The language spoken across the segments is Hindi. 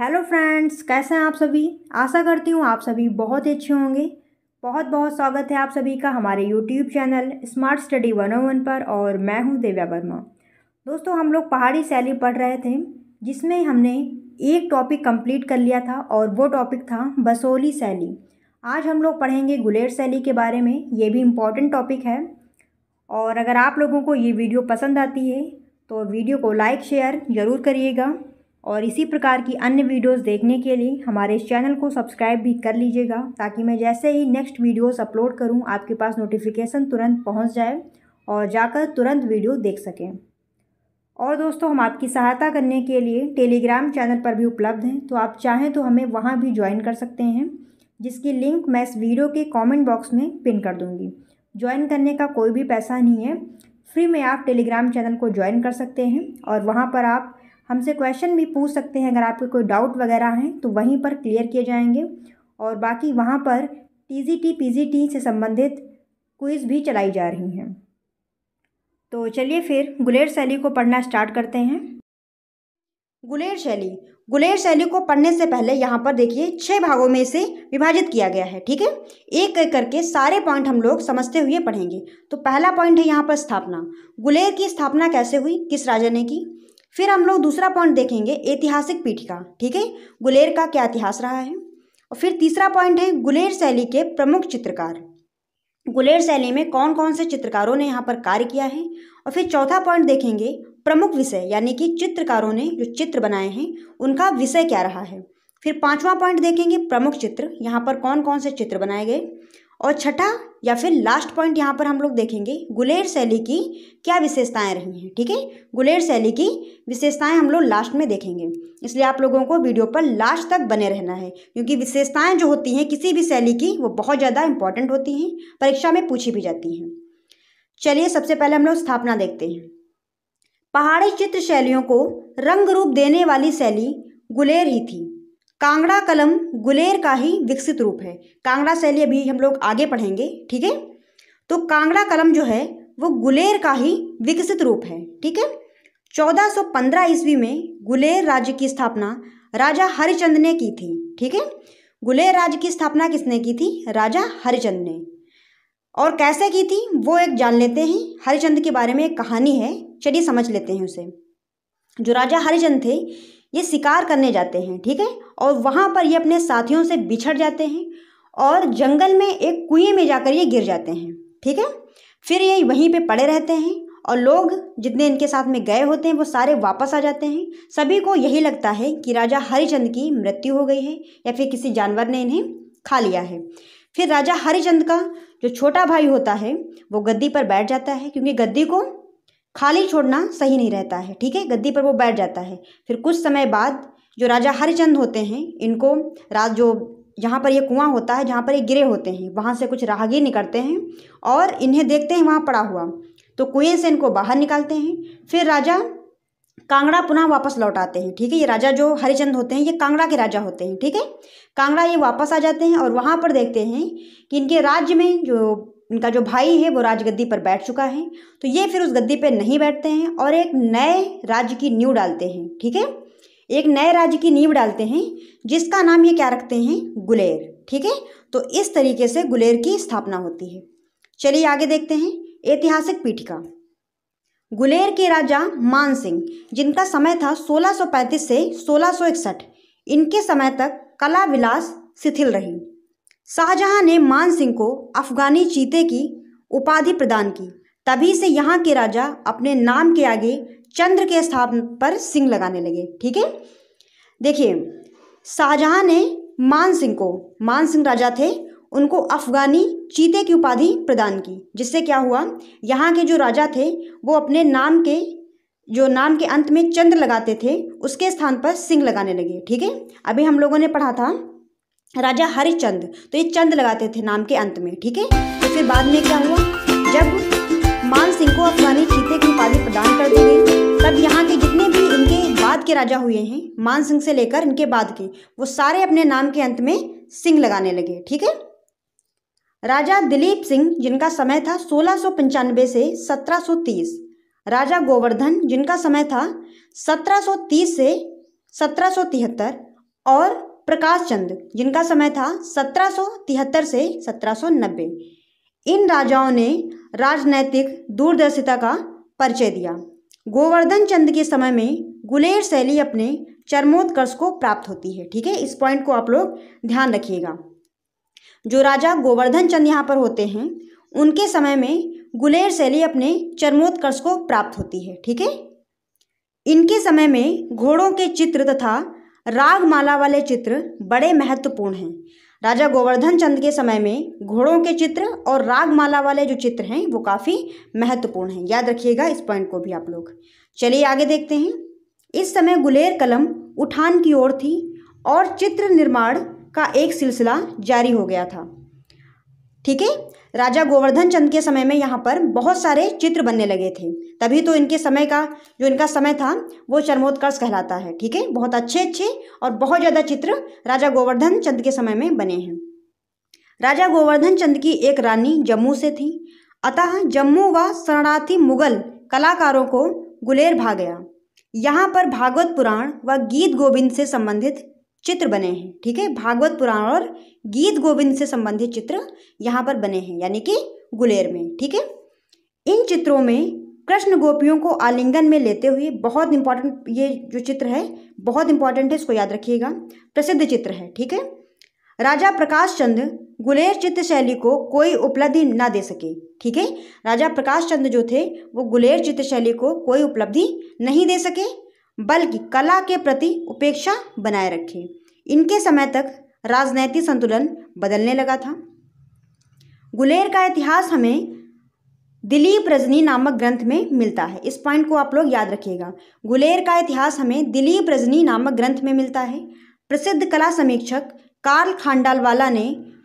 हेलो फ्रेंड्स कैसे हैं आप सभी आशा करती हूँ आप सभी बहुत ही अच्छे होंगे बहुत बहुत स्वागत है आप सभी का हमारे YouTube channel smart study one one पर और मैं हूँ दिव्या वर्मा दोस्तों हम लोग पहाड़ी शैली पढ़ रहे थे जिसमें हमने एक टॉपिक कंप्लीट कर लिया था और वो टॉपिक था बसोली शैली आज हम लोग पढ़ेंगे गुलेर शैली के बारे में ये भी इम्पॉर्टेंट टॉपिक है और अगर आप लोगों को ये वीडियो पसंद आती है तो वीडियो को लाइक शेयर ज़रूर करिएगा और इसी प्रकार की अन्य वीडियोस देखने के लिए हमारे इस चैनल को सब्सक्राइब भी कर लीजिएगा ताकि मैं जैसे ही नेक्स्ट वीडियोस अपलोड करूं आपके पास नोटिफिकेशन तुरंत पहुंच जाए और जाकर तुरंत वीडियो देख सकें और दोस्तों हम आपकी सहायता करने के लिए टेलीग्राम चैनल पर भी उपलब्ध हैं तो आप चाहें तो हमें वहाँ भी ज्वाइन कर सकते हैं जिसकी लिंक मैं इस वीडियो के कॉमेंट बॉक्स में पिन कर दूँगी ज्वाइन करने का कोई भी पैसा नहीं है फ्री में आप टेलीग्राम चैनल को ज्वाइन कर सकते हैं और वहाँ पर आप हमसे क्वेश्चन भी पूछ सकते हैं अगर आपके कोई डाउट वगैरह हैं तो वहीं पर क्लियर किए जाएंगे और बाकी वहाँ पर टी पीजीटी से संबंधित क्विज़ भी चलाई जा रही हैं तो चलिए फिर गुलेर शैली को पढ़ना स्टार्ट करते हैं गुलेर शैली गुलेर शैली को पढ़ने से पहले यहाँ पर देखिए छः भागों में इसे विभाजित किया गया है ठीक है एक एक करके सारे पॉइंट हम लोग समझते हुए पढ़ेंगे तो पहला पॉइंट है यहाँ पर स्थापना गुलेर की स्थापना कैसे हुई किस राजा ने की फिर हम लोग दूसरा पॉइंट देखेंगे ऐतिहासिक पीठिका ठीक है गुलेर का क्या इतिहास रहा है और फिर तीसरा पॉइंट है गुलेर शैली के प्रमुख चित्रकार गुलेर शैली में कौन कौन से चित्रकारों ने यहाँ पर कार्य किया है और फिर चौथा पॉइंट देखेंगे प्रमुख विषय यानी कि चित्रकारों ने जो चित्र बनाए हैं उनका विषय क्या रहा है फिर पांचवा पॉइंट देखेंगे प्रमुख चित्र यहाँ पर कौन कौन से चित्र बनाए गए और छठा या फिर लास्ट पॉइंट यहाँ पर हम लोग देखेंगे गुलेर शैली की क्या विशेषताएं रही हैं ठीक है गुलेर शैली की विशेषताएं हम लोग लास्ट में देखेंगे इसलिए आप लोगों को वीडियो पर लास्ट तक बने रहना है क्योंकि विशेषताएं जो होती हैं किसी भी शैली की वो बहुत ज़्यादा इंपॉर्टेंट होती हैं परीक्षा में पूछी भी जाती हैं चलिए सबसे पहले हम लोग स्थापना देखते हैं पहाड़ी चित्र शैलियों को रंग रूप देने वाली शैली गुलेर ही थी कांगड़ा कलम गुलेर का ही विकसित रूप है कांगड़ा शैली अभी हम लोग आगे पढ़ेंगे ठीक है तो कांगड़ा कलम जो है वो गुलेर का ही विकसित रूप है ठीक है 1415 ईस्वी में गुलेर राज्य की स्थापना राजा हरिचंद ने की थी ठीक है गुलेर राज्य की स्थापना किसने की थी राजा हरिचंद ने और कैसे की थी वो एक जान लेते हैं हरिचंद के बारे में एक कहानी है चलिए समझ लेते हैं उसे जो राजा हरिचंद थे ये शिकार करने जाते हैं ठीक है और वहाँ पर ये अपने साथियों से बिछड़ जाते हैं और जंगल में एक कुएं में जाकर ये गिर जाते हैं ठीक है फिर ये वहीं पे पड़े रहते हैं और लोग जितने इनके साथ में गए होते हैं वो सारे वापस आ जाते हैं सभी को यही लगता है कि राजा हरिचंद की मृत्यु हो गई है या फिर किसी जानवर ने इन्हें खा लिया है फिर राजा हरिचंद का जो छोटा भाई होता है वो गद्दी पर बैठ जाता है क्योंकि गद्दी को खाली छोड़ना सही नहीं रहता है ठीक है गद्दी पर वो बैठ जाता है फिर कुछ समय बाद जो राजा हरिचंद होते हैं इनको राज जो जहाँ पर ये कुआं होता है जहाँ पर ये गिरे होते हैं वहाँ से कुछ राहगीर निकलते हैं और इन्हें देखते हैं वहाँ पड़ा हुआ तो कुएं से इनको बाहर निकालते हैं फिर राजा कांगड़ा पुनः वापस लौट आते हैं ठीक है ये राजा जो हरिचंद होते हैं ये कांगड़ा के राजा होते हैं ठीक है कांगड़ा ये वापस आ जाते हैं और वहाँ पर देखते हैं कि इनके राज्य में जो उनका जो भाई है वो राजगद्दी पर बैठ चुका है तो ये फिर उस गद्दी पर नहीं बैठते हैं और एक नए राज्य की नींव डालते हैं ठीक है एक नए राज्य की नींव डालते हैं जिसका नाम ये क्या रखते हैं गुलेर ठीक है तो इस तरीके से गुलेर की स्थापना होती है चलिए आगे देखते हैं ऐतिहासिक पीठिका गुलेर के राजा मान सिंह जिनका समय था 1635 से 1661 इनके समय तक कला विलास शिथिल रही शाहजहां ने मान सिंह को अफगानी चीते की उपाधि प्रदान की तभी से यहाँ के राजा अपने नाम के आगे चंद्र के स्थान पर सिंह लगाने लगे ठीक है देखिए शाहजहां ने मान सिंह को मान सिंह राजा थे उनको अफगानी चीते की उपाधि प्रदान की जिससे क्या हुआ यहाँ के जो राजा थे वो अपने नाम के जो नाम के अंत में चंद्र लगाते थे उसके स्थान पर सिंह लगाने लगे ठीक है अभी हम लोगों ने पढ़ा था राजा हरिचंद तो ये चंद लगाते थे नाम के अंत में ठीक है तो फिर बाद में क्या हुआ जब मान सिंह को अफगानी चीते की उपाधि प्रदान कर दी गई तब यहाँ के जितने भी इनके बाद के राजा हुए हैं मान सिंह से लेकर इनके बाद के वो सारे अपने नाम के अंत में सिंह लगाने लगे ठीक है राजा दिलीप सिंह जिनका समय था सोलह से 1730 राजा गोवर्धन जिनका समय था 1730 से 1773 और प्रकाश चंद जिनका समय था सत्रह से सत्रह इन राजाओं ने राजनैतिक दूरदर्शिता का परिचय दिया गोवर्धन चंद के समय में गुलेर शैली अपने चरमोत्कर्ष को प्राप्त होती है ठीक है इस पॉइंट को आप लोग ध्यान रखिएगा जो राजा गोवर्धन चंद यहाँ पर होते हैं उनके समय में गुलेर शैली अपने चरमोत्कर्ष को प्राप्त होती है ठीक है इनके समय में घोड़ों के चित्र तथा रागमाला वाले चित्र बड़े महत्वपूर्ण हैं राजा गोवर्धन चंद के समय में घोड़ों के चित्र और रागमाला वाले जो चित्र हैं वो काफ़ी महत्वपूर्ण हैं याद रखिएगा इस पॉइंट को भी आप लोग चलिए आगे देखते हैं इस समय गुलेर कलम उठान की ओर थी और चित्र निर्माण का एक सिलसिला जारी हो गया था ठीक है राजा गोवर्धन चंद के समय में यहाँ पर बहुत सारे चित्र बनने लगे थे तभी तो इनके समय का जो इनका समय था वो चरमोत्कर्ष कहलाता है ठीक है बहुत अच्छे अच्छे और बहुत ज़्यादा चित्र राजा गोवर्धन चंद के समय में बने हैं राजा गोवर्धन चंद की एक रानी जम्मू से थी अतः जम्मू व शरणार्थी मुगल कलाकारों को गुलेर भा गया यहाँ पर भागवत पुराण व गीत गोविंद से संबंधित चित्र बने हैं ठीक है भागवत पुराण और गीत गोविंद से संबंधित चित्र यहाँ पर बने हैं यानी कि गुलेर में ठीक है इन चित्रों में कृष्ण गोपियों को आलिंगन में लेते हुए बहुत इंपॉर्टेंट ये जो चित्र है बहुत इंपॉर्टेंट है इसको याद रखिएगा प्रसिद्ध चित्र है ठीक है राजा प्रकाश चंद गुलेर चित्र शैली को कोई उपलब्धि ना दे सके ठीक है राजा प्रकाश चंद जो थे वो गुलेर चित्र शैली को कोई उपलब्धि नहीं दे सके बल्कि कला के प्रति उपेक्षा बनाए रखे इनके समय तक राजनैतिक संतुलन बदलने लगा था गुलेर का इतिहास हमें दिलीप रजनी नामक ग्रंथ में मिलता है इस पॉइंट को आप लोग याद रखिएगा गुलेर का इतिहास हमें दिलीप रजनी नामक ग्रंथ में मिलता है प्रसिद्ध कला समीक्षक कार्ल खांडालवाला ने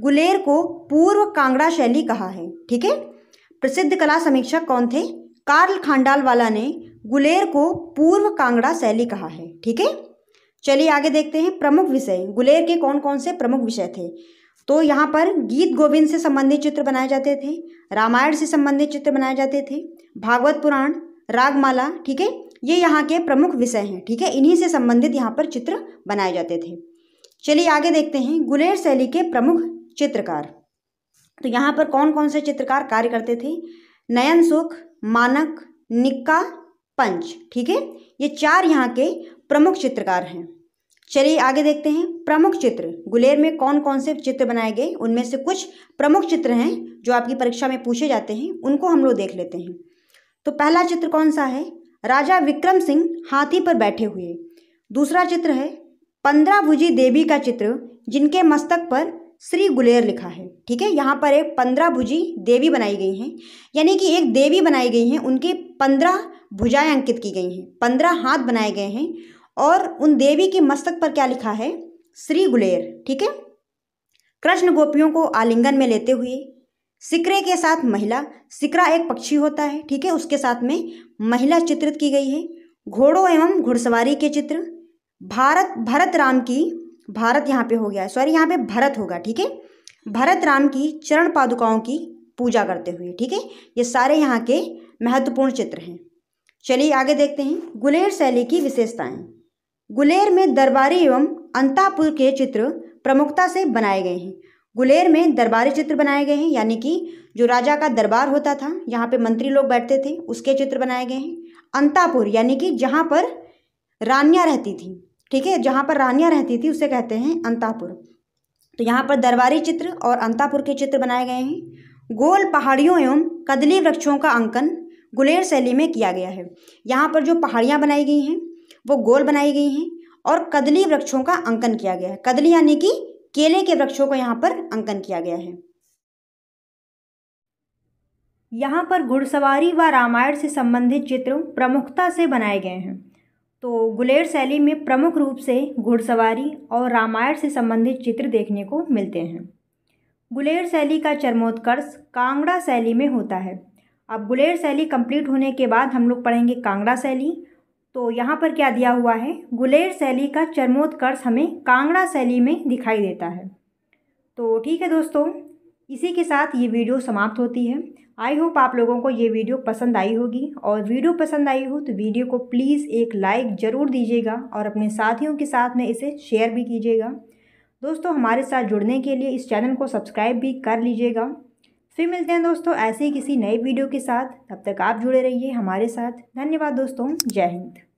गुलेर को पूर्व कांगड़ा शैली कहा है ठीक है प्रसिद्ध कला समीक्षक कौन थे कार्ल खांडालवाला ने गुलेर को पूर्व कांगड़ा शैली कहा है ठीक है चलिए आगे देखते हैं प्रमुख विषय गुलेर के कौन कौन से प्रमुख विषय थे तो यहाँ पर गीत गोविंद से संबंधित चित्र बनाए जाते थे रामायण से संबंधित चित्र बनाए जाते थे भागवत पुराण रागमाला ठीक है ये यहाँ के प्रमुख विषय हैं ठीक है इन्हीं से संबंधित यहाँ पर चित्र बनाए जाते थे चलिए आगे देखते हैं गुलेर शैली के प्रमुख चित्रकार तो यहाँ पर कौन कौन से चित्रकार कार्य करते थे नयन सुख मानक निक्का पंच ठीक है ये चार यहाँ के प्रमुख चित्रकार हैं चलिए आगे देखते हैं प्रमुख चित्र गुलेर में कौन कौन से चित्र बनाए गए उनमें से कुछ प्रमुख चित्र हैं जो आपकी परीक्षा में पूछे जाते हैं उनको हम लोग देख लेते हैं तो पहला चित्र कौन सा है राजा विक्रम सिंह हाथी पर बैठे हुए दूसरा चित्र है पंद्रह भुजी देवी का चित्र जिनके मस्तक पर श्री गुलेर लिखा है ठीक है यहाँ पर एक पंद्रह भुजी देवी बनाई गई हैं यानी कि एक देवी बनाई गई हैं उनके पंद्रह भुजाएं अंकित की गई हैं पंद्रह हाथ बनाए गए हैं और उन देवी के मस्तक पर क्या लिखा है श्री गुलेर ठीक है कृष्ण गोपियों को आलिंगन में लेते हुए सिकरे के साथ महिला सिकरा एक पक्षी होता है ठीक है उसके साथ में महिला चित्रित की गई है घोड़ों एवं घुड़सवारी के चित्र भारत भरत राम की भारत यहाँ पे हो गया है सॉरी यहाँ पे भरत होगा ठीक है भरत राम की चरण पादुकाओं की पूजा करते हुए ठीक है ये सारे यहाँ के महत्वपूर्ण चित्र हैं चलिए आगे देखते हैं गुलेर शैली की विशेषताएं गुलेर में दरबारी एवं अंतापुर के चित्र प्रमुखता से बनाए गए हैं गुलेर में दरबारी चित्र बनाए गए हैं यानी कि जो राजा का दरबार होता था यहाँ पे मंत्री लोग बैठते थे उसके चित्र बनाए गए हैं अंतापुर यानी कि जहाँ पर रानियाँ रहती थी ठीक है जहाँ पर रानियाँ रहती थी उसे कहते हैं अंतापुर तो यहाँ पर दरबारी चित्र और अंतापुर के चित्र बनाए गए हैं गोल पहाड़ियों एवं कदली वृक्षों का अंकन गुलेर शैली में किया गया है यहाँ पर जो पहाड़ियाँ बनाई गई हैं वो गोल बनाई गई हैं और कदली वृक्षों का अंकन किया गया है कदली यानी कि केले के वृक्षों को यहाँ पर अंकन किया गया है यहाँ पर घुड़सवारी व रामायण से संबंधित चित्र प्रमुखता से बनाए गए हैं तो गुलेर शैली में प्रमुख रूप से घुड़सवारी और रामायण से संबंधित चित्र देखने को मिलते हैं गुलेर शैली का चरमोत्कर्ष कांगड़ा शैली में होता है अब गुलेर शैली कंप्लीट होने के बाद हम लोग पढ़ेंगे कांगड़ा शैली तो यहाँ पर क्या दिया हुआ है गुलेर शैली का चरमोत्कर्ष हमें कांगड़ा शैली में दिखाई देता है तो ठीक है दोस्तों इसी के साथ ये वीडियो समाप्त होती है आई होप आप लोगों को ये वीडियो पसंद आई होगी और वीडियो पसंद आई हो तो वीडियो को प्लीज़ एक लाइक ज़रूर दीजिएगा और अपने साथियों के साथ में इसे शेयर भी कीजिएगा दोस्तों हमारे साथ जुड़ने के लिए इस चैनल को सब्सक्राइब भी कर लीजिएगा फिर मिलते हैं दोस्तों ऐसे ही किसी नए वीडियो के साथ तब तक आप जुड़े रहिए हमारे साथ धन्यवाद दोस्तों जय हिंद